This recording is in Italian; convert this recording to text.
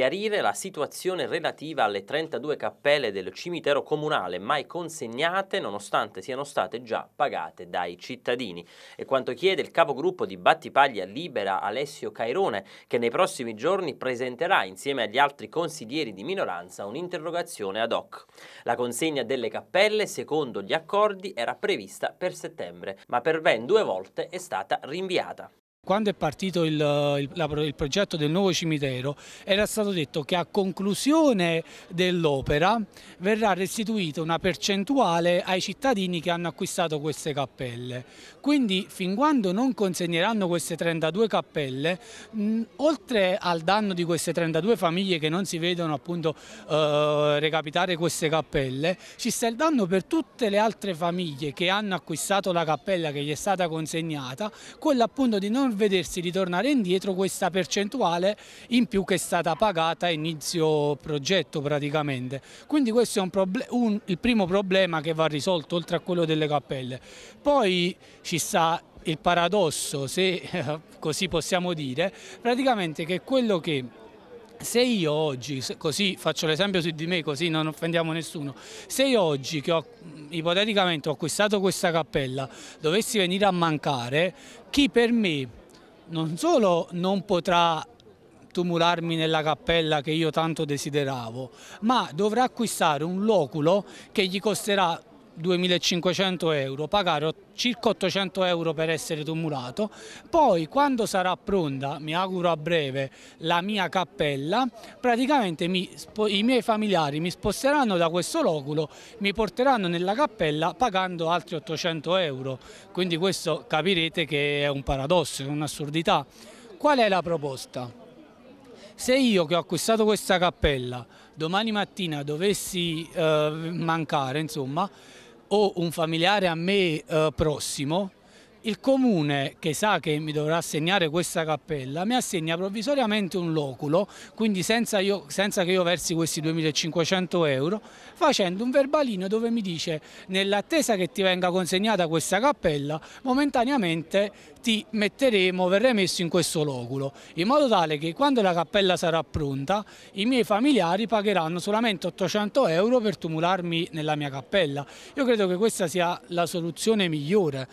chiarire la situazione relativa alle 32 cappelle del cimitero comunale mai consegnate nonostante siano state già pagate dai cittadini. E quanto chiede il capogruppo di Battipaglia Libera Alessio Cairone che nei prossimi giorni presenterà insieme agli altri consiglieri di minoranza un'interrogazione ad hoc. La consegna delle cappelle secondo gli accordi era prevista per settembre ma per ben due volte è stata rinviata. Quando è partito il, il, la, il, progetto del nuovo cimitero era stato detto che a conclusione dell'opera verrà restituita una percentuale ai cittadini che hanno acquistato queste cappelle. Quindi fin quando non consegneranno queste 32 cappelle, mh, oltre al danno di queste 32 famiglie che non si vedono appunto eh, recapitare queste cappelle, ci sta il danno per tutte le altre famiglie che hanno acquistato la cappella che gli è stata consegnata, quella appunto di non non vedersi ritornare indietro questa percentuale in più che è stata pagata a inizio progetto praticamente. Quindi questo è un un, il primo problema che va risolto oltre a quello delle cappelle. Poi ci sta il paradosso, se eh, così possiamo dire, praticamente che quello che se io oggi, così faccio l'esempio su di me, così non offendiamo nessuno, se io oggi che ho, ipoteticamente ho acquistato questa cappella dovessi venire a mancare, chi per me non solo non potrà tumularmi nella cappella che io tanto desideravo, ma dovrà acquistare un loculo che gli costerà 2.500 euro, pagare circa 800 euro per essere tumulato, poi quando sarà pronta, mi auguro a breve, la mia cappella, praticamente mi, i miei familiari mi sposteranno da questo loculo, mi porteranno nella cappella pagando altri 800 euro, quindi questo capirete che è un paradosso, è un'assurdità. Qual è la proposta? Se io che ho acquistato questa cappella domani mattina dovessi eh, mancare, insomma, o un familiare a me eh, prossimo, il comune che sa che mi dovrà assegnare questa cappella mi assegna provvisoriamente un loculo, quindi senza, io, senza che io versi questi 2500 euro, facendo un verbalino dove mi dice nell'attesa che ti venga consegnata questa cappella, momentaneamente ti metteremo, verrei messo in questo loculo, in modo tale che quando la cappella sarà pronta i miei familiari pagheranno solamente 800 euro per tumularmi nella mia cappella. Io credo che questa sia la soluzione migliore